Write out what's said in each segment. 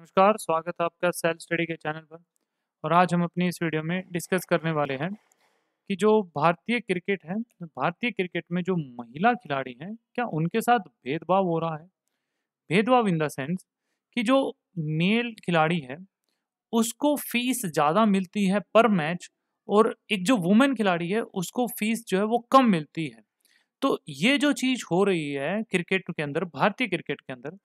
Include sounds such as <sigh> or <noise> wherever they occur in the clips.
नमस्कार स्वागत है आपका सेल्फ स्टडी के चैनल पर और आज हम अपनी इस वीडियो में डिस्कस करने वाले हैं कि जो भारतीय क्रिकेट है भारतीय क्रिकेट में जो महिला खिलाड़ी हैं क्या उनके साथ भेदभाव हो रहा है भेदभाव इन द सेंस कि जो मेल खिलाड़ी है उसको फीस ज़्यादा मिलती है पर मैच और एक जो वुमेन खिलाड़ी है उसको फीस जो है वो कम मिलती है तो ये जो चीज़ हो रही है क्रिकेट के अंदर भारतीय क्रिकेट के अंदर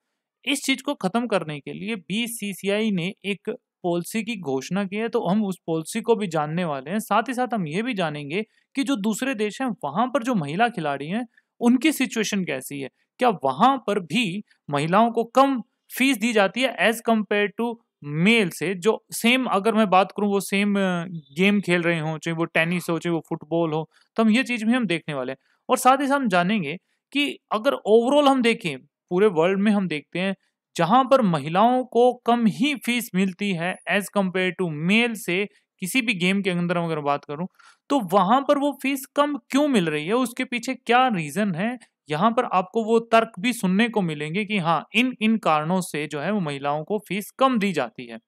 इस चीज को खत्म करने के लिए बीसीसीआई ने एक पॉलिसी की घोषणा की है तो हम उस पॉलिसी को भी जानने वाले हैं साथ ही साथ हम ये भी जानेंगे कि जो दूसरे देश हैं वहां पर जो महिला खिलाड़ी हैं उनकी सिचुएशन कैसी है क्या वहां पर भी महिलाओं को कम फीस दी जाती है एज कंपेयर टू मेल से जो सेम अगर मैं बात करूं वो सेम गेम uh, खेल रहे हों चाहे वो टेनिस हो चाहे वो फुटबॉल हो तो हम ये चीज़ भी हम देखने वाले हैं और साथ ही साथ हम जानेंगे कि अगर ओवरऑल हम देखें पूरे वर्ल्ड में हम देखते हैं जहां पर महिलाओं को कम ही फीस मिलती है एज कंपेयर टू मेल से किसी भी गेम के अंदर अगर बात करूं तो वहां पर वो फीस कम क्यों मिल रही है उसके पीछे क्या रीजन है यहाँ पर आपको वो तर्क भी सुनने को मिलेंगे कि हाँ इन इन कारणों से जो है वो महिलाओं को फीस कम दी जाती है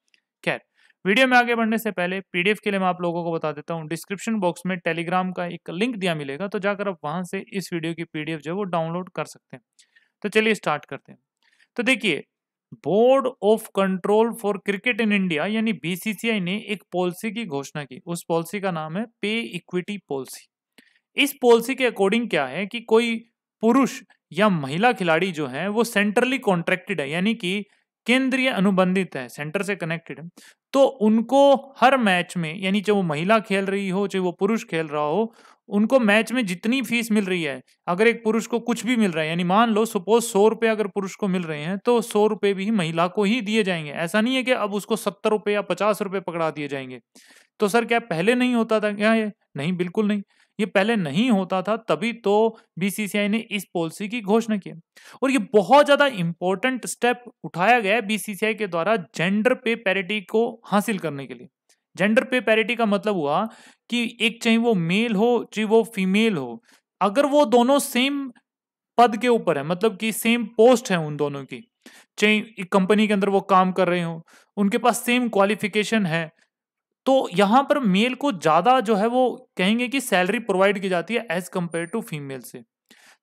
खैर वीडियो में आगे बढ़ने से पहले पीडीएफ के लिए मैं आप लोगों को बता देता हूँ डिस्क्रिप्शन बॉक्स में टेलीग्राम का एक लिंक दिया मिलेगा तो जाकर आप वहाँ से इस वीडियो की पीडीएफ जो है वो डाउनलोड कर सकते हैं तो चलिए स्टार्ट करते हैं तो देखिए board of control for cricket in India यानी बीसीसीआई ने एक पॉलिसी की घोषणा की उस पॉलिसी का नाम है पे इक्विटी पॉलिसी इस पॉलिसी के अकॉर्डिंग क्या है कि कोई पुरुष या महिला खिलाड़ी जो है वो सेंट्रली कॉन्ट्रैक्टेड है यानी कि केंद्रीय अनुबंधित है सेंटर से कनेक्टेड है तो उनको हर मैच में यानी चाहे वो महिला खेल रही हो चाहे वो पुरुष खेल रहा हो उनको मैच में जितनी फीस मिल रही है अगर एक पुरुष को कुछ भी मिल रहा है यानी मान लो सपोज सौ रुपये अगर पुरुष को मिल रहे हैं तो सौ रुपये भी महिला को ही दिए जाएंगे ऐसा नहीं है कि अब उसको सत्तर रुपये या पचास रुपये पकड़ा दिए जाएंगे तो सर क्या पहले नहीं होता था क्या ये नहीं बिल्कुल नहीं ये पहले नहीं होता था तभी तो बीसीसीआई ने इस पॉलिसी की घोषणा की और ये बहुत ज़्यादा इंपॉर्टेंट स्टेप उठाया गया है बीसीसीआई के द्वारा जेंडर पे पैरिटी को हासिल करने के लिए जेंडर पे पैरिटी का मतलब हुआ कि एक चाहे वो मेल हो चाहे वो फीमेल हो अगर वो दोनों सेम पद के ऊपर है मतलब कि सेम पोस्ट है उन दोनों की चाहे एक कंपनी के अंदर वो काम कर रहे हो उनके पास सेम क्वालिफिकेशन है तो यहाँ पर मेल को ज़्यादा जो है वो कहेंगे कि सैलरी प्रोवाइड की जाती है एज कम्पेयर टू फीमेल से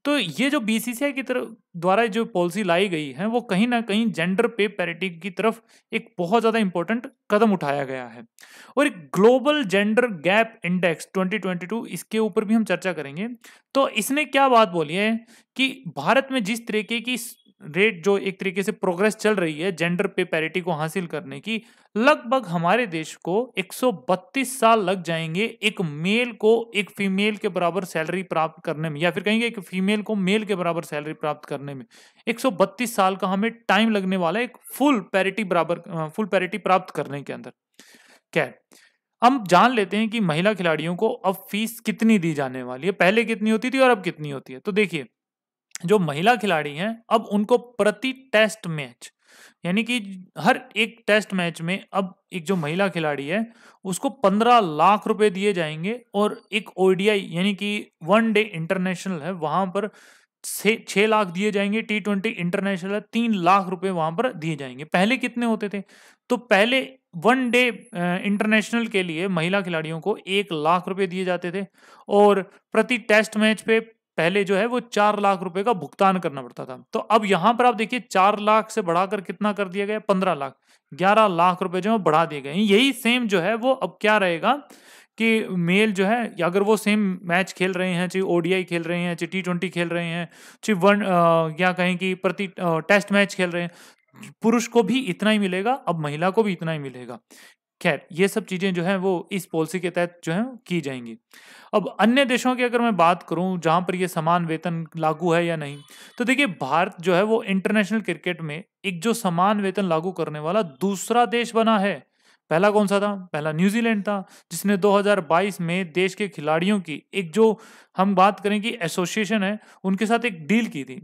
तो ये जो बीसीसीआई की तरफ द्वारा जो पॉलिसी लाई गई है वो कहीं ना कहीं जेंडर पे पैरिटी की तरफ एक बहुत ज़्यादा इंपॉर्टेंट कदम उठाया गया है और एक ग्लोबल जेंडर गैप इंडेक्स 2022 इसके ऊपर भी हम चर्चा करेंगे तो इसने क्या बात बोली है कि भारत में जिस तरीके की रेट जो एक तरीके से प्रोग्रेस चल रही है जेंडर पे पैरिटी को हासिल करने की लगभग हमारे देश को 132 साल लग जाएंगे एक मेल को एक फीमेल के बराबर सैलरी प्राप्त करने में या फिर कहेंगे एक फीमेल को मेल के बराबर सैलरी प्राप्त करने में 132 साल का हमें टाइम लगने वाला है एक फुल पैरिटी बराबर फुल पैरिटी प्राप्त करने के अंदर क्या हम जान लेते हैं कि महिला खिलाड़ियों को अब फीस कितनी दी जाने वाली है पहले कितनी होती थी और अब कितनी होती है तो देखिए जो महिला खिलाड़ी हैं अब उनको प्रति टेस्ट मैच यानी कि हर एक टेस्ट मैच में अब एक जो महिला खिलाड़ी है उसको पंद्रह लाख रुपए दिए जाएंगे और एक ओडीआई यानी कि वन डे इंटरनेशनल है वहां पर छः लाख दिए जाएंगे टी ट्वेंटी इंटरनेशनल है तीन लाख रुपए वहां पर दिए जाएंगे पहले कितने होते थे तो पहले वन डे इंटरनेशनल के लिए महिला खिलाड़ियों को एक लाख रुपए दिए जाते थे और प्रति टेस्ट मैच पे पहले जो है वो चार लाख रुपए का भुगतान करना पड़ता था तो अब यहाँ पर आप देखिए चार लाख से बढ़ाकर कितना कर दिया गया पंद्रह लाख ग्यारह लाख रुपए जो है बढ़ा दिए गए यही सेम जो है वो अब क्या रहेगा कि मेल जो है अगर वो सेम मैच खेल रहे हैं चाहे ओडीआई खेल रहे हैं चाहे टी ट्वेंटी खेल रहे हैं चाहे वन क्या कहें कि प्रति टेस्ट मैच खेल रहे हैं पुरुष को भी इतना ही मिलेगा अब महिला को भी इतना ही मिलेगा खैर ये सब चीज़ें जो हैं वो इस पॉलिसी के तहत जो है की जाएंगी अब अन्य देशों की अगर मैं बात करूं जहां पर ये समान वेतन लागू है या नहीं तो देखिए भारत जो है वो इंटरनेशनल क्रिकेट में एक जो समान वेतन लागू करने वाला दूसरा देश बना है पहला कौन सा था पहला न्यूजीलैंड था जिसने 2022 में देश के खिलाड़ियों की एक जो हम बात करें कि एसोसिएशन है उनके साथ एक डील की थी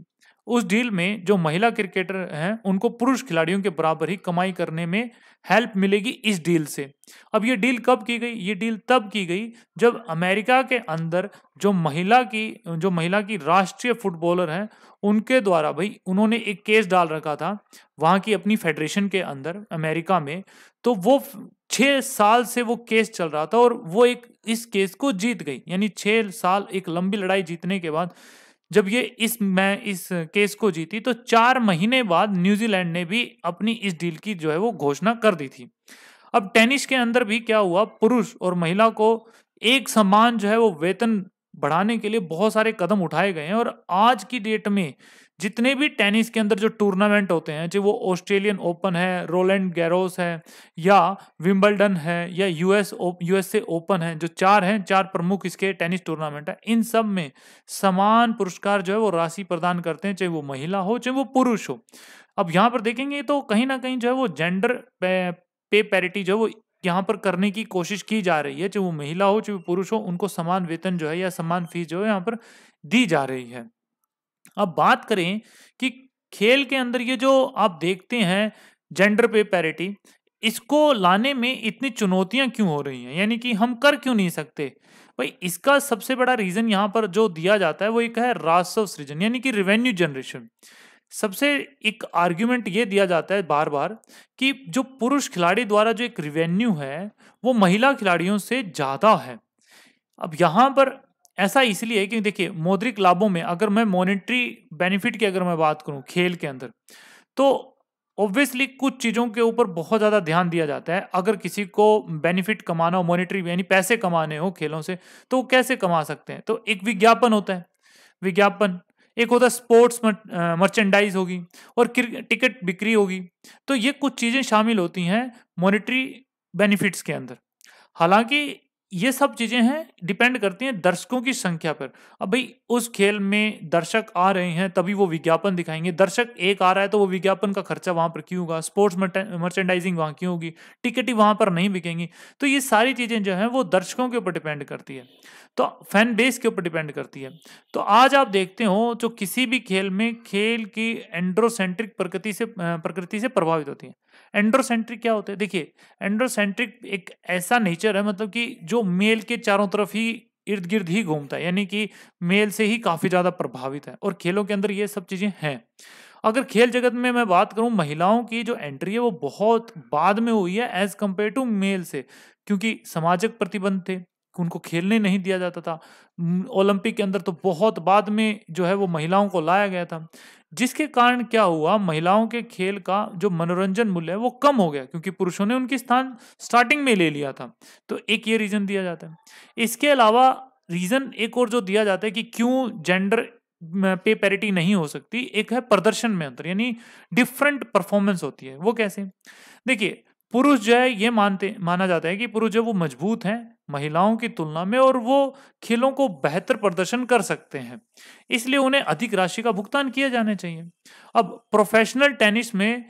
उस डील में जो महिला क्रिकेटर हैं उनको पुरुष खिलाड़ियों के बराबर ही कमाई करने में हेल्प मिलेगी इस डील से अब ये डील कब की गई ये डील तब की गई जब अमेरिका के अंदर जो महिला की जो महिला की राष्ट्रीय फुटबॉलर हैं उनके द्वारा भाई उन्होंने एक केस डाल रखा था वहाँ की अपनी फेडरेशन के अंदर अमेरिका में तो वो छः साल से वो केस चल रहा था और वो एक इस केस को जीत गई यानी छः साल एक लंबी लड़ाई जीतने के बाद जब ये इस मैं इस केस को जीती तो चार महीने बाद न्यूजीलैंड ने भी अपनी इस डील की जो है वो घोषणा कर दी थी अब टेनिस के अंदर भी क्या हुआ पुरुष और महिला को एक समान जो है वो वेतन बढ़ाने के लिए बहुत सारे कदम उठाए गए हैं और आज की डेट में जितने भी टेनिस के अंदर जो टूर्नामेंट होते हैं चाहे वो ऑस्ट्रेलियन ओपन है रोलैंड गैरोस है या विंबलडन है या यूएस यूएसए ओपन है जो चार हैं चार प्रमुख इसके टेनिस टूर्नामेंट है इन सब में समान पुरस्कार जो है वो राशि प्रदान करते हैं चाहे वो महिला हो चाहे वो पुरुष हो अब यहाँ पर देखेंगे तो कहीं ना कहीं जो है वो जेंडर पे, पे पैरिटी जो है वो यहाँ पर करने की कोशिश की जा रही है चाहे वो महिला हो चाहे वो पुरुष हो उनको समान वेतन जो है या समान फीस जो है यहाँ पर दी जा रही है अब बात करें कि खेल के अंदर ये जो आप देखते हैं जेंडर पे पैरिटी इसको लाने में इतनी चुनौतियां क्यों हो रही हैं यानी कि हम कर क्यों नहीं सकते भाई इसका सबसे बड़ा रीज़न यहाँ पर जो दिया जाता है वो एक है राजस्व सृजन यानी कि रिवेन्यू जनरेशन सबसे एक आर्ग्यूमेंट ये दिया जाता है बार बार कि जो पुरुष खिलाड़ी द्वारा जो एक रिवेन्यू है वो महिला खिलाड़ियों से ज़्यादा है अब यहाँ पर ऐसा इसलिए क्योंकि देखिए मौद्रिक लाभों में अगर मैं मॉनेटरी बेनिफिट की अगर मैं बात करूं खेल के अंदर तो ऑब्वियसली कुछ चीज़ों के ऊपर बहुत ज़्यादा ध्यान दिया जाता है अगर किसी को बेनिफिट कमाना हो मॉनेटरी यानी पैसे कमाने हो खेलों से तो वो कैसे कमा सकते हैं तो एक विज्ञापन होता है विज्ञापन एक होता है स्पोर्ट्स मर्चेंडाइज होगी और टिकट बिक्री होगी तो ये कुछ चीज़ें शामिल होती हैं मोनिट्री बेनिफिट्स के अंदर हालांकि ये सब चीज़ें हैं डिपेंड करती हैं दर्शकों की संख्या पर अब भाई उस खेल में दर्शक आ रहे हैं तभी वो विज्ञापन दिखाएंगे दर्शक एक आ रहा है तो वो विज्ञापन का खर्चा वहाँ पर क्यों होगा स्पोर्ट्स मर्चेंडाइजिंग वहाँ क्यों होगी टिकट ही वहाँ पर नहीं बिकेंगी तो ये सारी चीज़ें जो हैं वो दर्शकों के ऊपर डिपेंड करती है तो फैन बेस के ऊपर डिपेंड करती है तो आज आप देखते हो जो किसी भी खेल में खेल की एंड्रोसेंट्रिक प्रकृति से प्रकृति से प्रभावित होती है एंड्रोसेंट्रिक क्या होते हैं देखिए एंड्रोसेंट्रिक एक ऐसा नेचर है मतलब कि जो मेल के चारों तरफ ही इर्द गिर्द ही घूमता है यानी कि मेल से ही काफ़ी ज़्यादा प्रभावित है और खेलों के अंदर ये सब चीज़ें हैं अगर खेल जगत में मैं बात करूं महिलाओं की जो एंट्री है वो बहुत बाद में हुई है एज कम्पेयर टू मेल से क्योंकि सामाजिक प्रतिबंध थे उनको खेलने नहीं दिया जाता था ओलंपिक के अंदर तो बहुत बाद में जो है वो महिलाओं को लाया गया था जिसके कारण क्या हुआ महिलाओं के खेल का जो मनोरंजन मूल्य है वो कम हो गया क्योंकि पुरुषों ने उनकी स्थान स्टार्टिंग में ले लिया था तो एक ये रीज़न दिया जाता है इसके अलावा रीज़न एक और जो दिया जाता है कि क्यों जेंडर पे पैरिटी नहीं हो सकती एक है प्रदर्शन में अंतर यानी डिफरेंट परफॉर्मेंस होती है वो कैसे देखिए पुरुष जो है ये मानते माना जाता है कि पुरुष जो वो मजबूत हैं महिलाओं की तुलना में और वो खेलों को बेहतर प्रदर्शन कर सकते हैं इसलिए उन्हें अधिक राशि का भुगतान किया जाना चाहिए अब प्रोफेशनल टेनिस में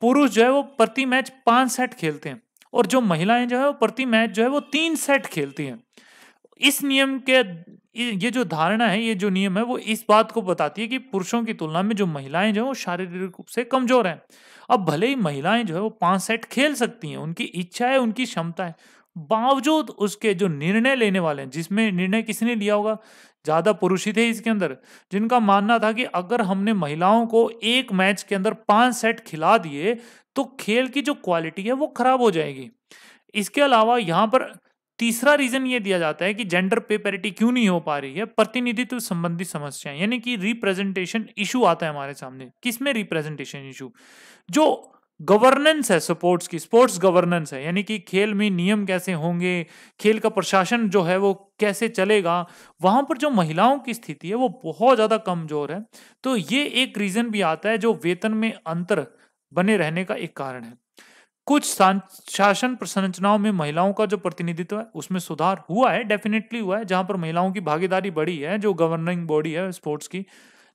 पुरुष जो है वो प्रति मैच पांच सेट खेलते हैं और जो महिलाएं जो है वो प्रति मैच जो है वो तीन सेट खेलती हैं इस नियम के ये जो धारणा है ये जो नियम है वो इस बात को बताती है कि पुरुषों की तुलना में जो महिलाएं जो है वो शारीरिक रूप से कमजोर हैं अब भले ही महिलाएं जो है वो पांच सेट खेल सकती हैं उनकी इच्छा है उनकी क्षमता है बावजूद उसके जो निर्णय लेने वाले हैं जिसमें निर्णय किसने लिया होगा ज़्यादा पुरुष ही थे इसके अंदर जिनका मानना था कि अगर हमने महिलाओं को एक मैच के अंदर पांच सेट खिला दिए तो खेल की जो क्वालिटी है वो खराब हो जाएगी इसके अलावा यहाँ पर तीसरा रीजन ये दिया जाता है कि जेंडर पेपेरिटी क्यों नहीं हो पा रही है प्रतिनिधित्व संबंधी समस्याएं यानी कि रिप्रेजेंटेशन इशू आता है हमारे सामने किसमें रिप्रेजेंटेशन इशू जो गवर्नेंस है स्पोर्ट्स की स्पोर्ट्स गवर्नेंस है यानी कि खेल में नियम कैसे होंगे खेल का प्रशासन जो है वो कैसे चलेगा वहां पर जो महिलाओं की स्थिति है वो बहुत ज़्यादा कमज़ोर है तो ये एक रीज़न भी आता है जो वेतन में अंतर बने रहने का एक कारण है कुछ शासन संरचनाओं में महिलाओं का जो प्रतिनिधित्व है उसमें सुधार हुआ है डेफिनेटली हुआ है जहां पर महिलाओं की भागीदारी बढ़ी है जो गवर्निंग बॉडी है स्पोर्ट्स की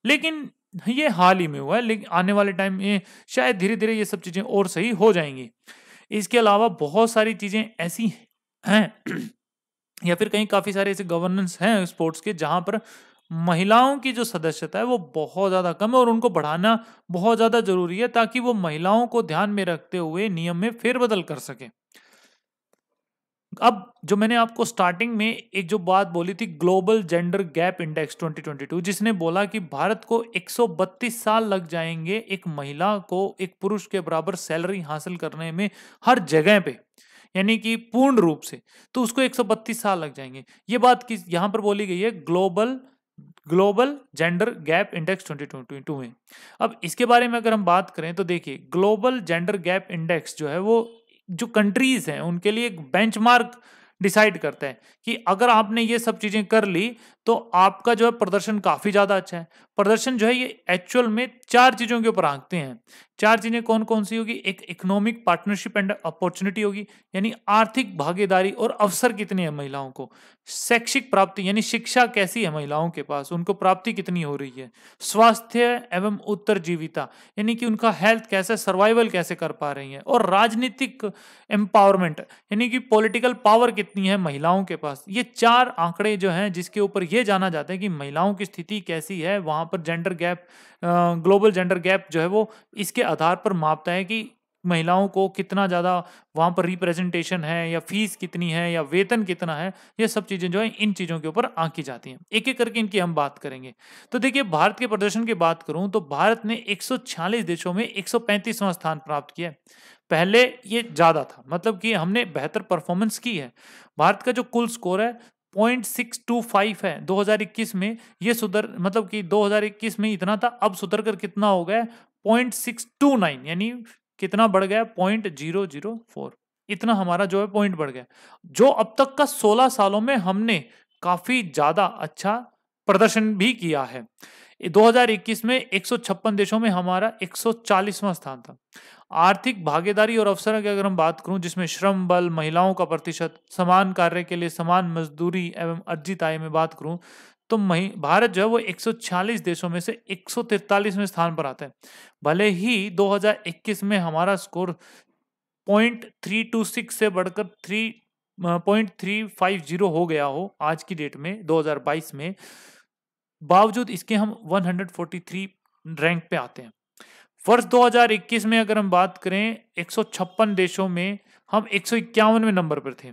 लेकिन ये हाल ही में हुआ है लेकिन आने वाले टाइम में शायद धीरे धीरे ये सब चीज़ें और सही हो जाएंगी इसके अलावा बहुत सारी चीज़ें ऐसी हैं <clears throat> या फिर कहीं काफ़ी सारे ऐसे गवर्नेंस हैं स्पोर्ट्स के जहाँ पर महिलाओं की जो सदस्यता है वो बहुत ज़्यादा कम है और उनको बढ़ाना बहुत ज़्यादा जरूरी है ताकि वो महिलाओं को ध्यान में रखते हुए नियम में फेरबदल कर सकें अब जो मैंने आपको स्टार्टिंग में एक जो बात बोली थी ग्लोबल जेंडर गैप इंडेक्स 2022 जिसने बोला कि भारत को 132 साल लग जाएंगे एक महिला को एक पुरुष के बराबर सैलरी हासिल करने में हर जगह पे यानी कि पूर्ण रूप से तो उसको 132 साल लग जाएंगे ये बात किस यहाँ पर बोली गई है global global gender gap index 2022 में अब इसके बारे में अगर हम बात करें तो देखिए ग्लोबल जेंडर गैप इंडेक्स जो है वो जो कंट्रीज हैं उनके लिए एक बेंचमार्क डिसाइड करते हैं कि अगर आपने ये सब चीज़ें कर ली तो आपका जो है प्रदर्शन काफ़ी ज़्यादा अच्छा है प्रदर्शन जो है ये एक्चुअल में चार चीज़ों के ऊपर आंकते हैं चार चीज़ें कौन कौन सी होगी एक इकोनॉमिक पार्टनरशिप एंड अपॉर्चुनिटी होगी यानी आर्थिक भागीदारी और अवसर कितने हैं महिलाओं को शैक्षिक प्राप्ति यानी शिक्षा कैसी है महिलाओं के पास उनको प्राप्ति कितनी हो रही है स्वास्थ्य एवं जीविता यानी कि उनका हेल्थ कैसे सर्वाइवल कैसे कर पा रही है और राजनीतिक एम्पावरमेंट यानी कि पोलिटिकल पावर कितनी है महिलाओं के पास ये चार आंकड़े जो है जिसके ऊपर ये जाना जाता है कि महिलाओं की स्थिति कैसी है वहां पर gender gap global gender gap जो है वो इसके आधार पर मापता है कि महिलाओं को कितना ज़्यादा वहाँ पर रिप्रेजेंटेशन है या फीस कितनी है या वेतन कितना है ये सब चीज़ें जो है इन चीज़ों के ऊपर आंकी जाती हैं एक एक करके इनकी हम बात करेंगे तो देखिए भारत के प्रदर्शन की बात करूँ तो भारत ने एक देशों में एक स्थान प्राप्त किया पहले ये ज़्यादा था मतलब कि हमने बेहतर परफॉर्मेंस की है भारत का जो कुल स्कोर है पॉइंट सिक्स टू फाइव है 2021 में ये सुधर मतलब कि 2021 में इतना था अब सुधर कर कितना हो गया पॉइंट सिक्स टू नाइन यानी कितना बढ़ गया पॉइंट जीरो जीरो फोर इतना हमारा जो है पॉइंट बढ़ गया जो अब तक का 16 सालों में हमने काफी ज्यादा अच्छा प्रदर्शन भी किया है 2021 में 156 देशों में हमारा 140वां स्थान था आर्थिक भागीदारी और अवसरों की अगर हम बात करूं जिसमें श्रम बल महिलाओं का प्रतिशत समान कार्य के लिए समान मजदूरी एवं अर्जित आय में बात करूं तो मही भारत जो है वो 146 देशों में से 143वें स्थान पर आता है भले ही 2021 में हमारा score point three two six से बढ़कर three point three five zero हो गया हो आज की डेट में दो में बावजूद इसके हम वन रैंक पे आते हैं वर्ष 2021 में अगर हम बात करें एक देशों में हम एक नंबर पर थे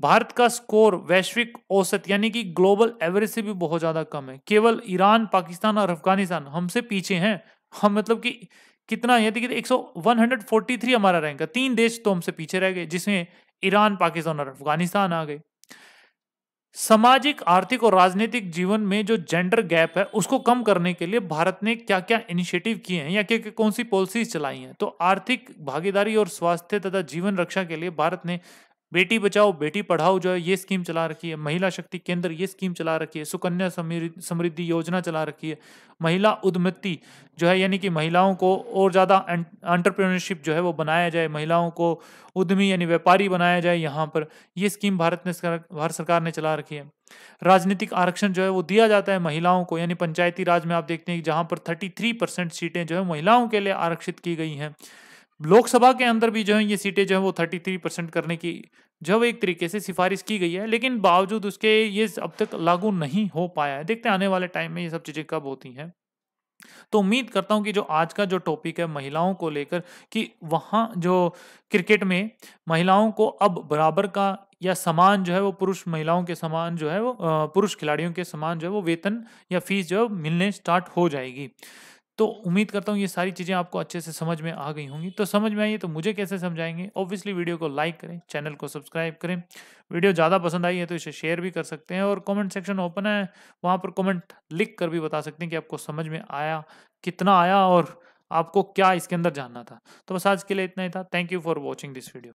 भारत का स्कोर वैश्विक औसत यानी कि ग्लोबल एवरेज से भी बहुत ज़्यादा कम है केवल ईरान पाकिस्तान और अफगानिस्तान हमसे पीछे हैं हम मतलब कि कितना है देखिए एक सौ वन हंड्रेड फोर्टी थ्री हमारा रैंक है तीन देश तो हमसे पीछे रह गए जिसमें ईरान पाकिस्तान और अफगानिस्तान आ गए सामाजिक आर्थिक और राजनीतिक जीवन में जो जेंडर गैप है उसको कम करने के लिए भारत ने क्या क्या इनिशिएटिव किए हैं या क्या क्या कौन सी पॉलिसीज चलाई हैं तो आर्थिक भागीदारी और स्वास्थ्य तथा जीवन रक्षा के लिए भारत ने बेटी बचाओ बेटी पढ़ाओ जो है ये स्कीम चला रखी है महिला शक्ति केंद्र ये स्कीम चला रखी है सुकन्या समृद्धि योजना चला रखी है महिला उद्यमिति जो है यानी कि महिलाओं को और ज़्यादा एंटरप्रेन्योरशिप जो है वो बनाया जाए महिलाओं को उद्यमी यानी व्यापारी बनाया जाए यहाँ पर ये स्कीम भारत ने भारत सरकार ने चला रखी है राजनीतिक आरक्षण जो है वो दिया जाता है महिलाओं को यानी पंचायती राज में आप देखते हैं जहाँ पर थर्टी सीटें जो है महिलाओं के लिए आरक्षित की गई हैं लोकसभा के अंदर भी जो है ये सीटें जो है वो थर्टी थ्री परसेंट करने की जो एक तरीके से सिफारिश की गई है लेकिन बावजूद उसके ये अब तक लागू नहीं हो पाया है देखते हैं आने वाले टाइम में ये सब चीज़ें कब होती हैं तो उम्मीद करता हूं कि जो आज का जो टॉपिक है महिलाओं को लेकर कि वहां जो क्रिकेट में महिलाओं को अब बराबर का या समान जो है वो पुरुष महिलाओं के समान जो है वो पुरुष खिलाड़ियों के समान जो है वो वेतन या फीस जो है मिलने स्टार्ट हो जाएगी तो उम्मीद करता हूँ ये सारी चीज़ें आपको अच्छे से समझ में आ गई होंगी तो समझ में आई है तो मुझे कैसे समझाएंगे ऑब्वियसली वीडियो को लाइक करें चैनल को सब्सक्राइब करें वीडियो ज़्यादा पसंद आई है तो इसे शेयर भी कर सकते हैं और कमेंट सेक्शन ओपन है वहाँ पर कमेंट लिख कर भी बता सकते हैं कि आपको समझ में आया कितना आया और आपको क्या इसके अंदर जानना था तो बस आज के लिए इतना ही था thank you for watching this video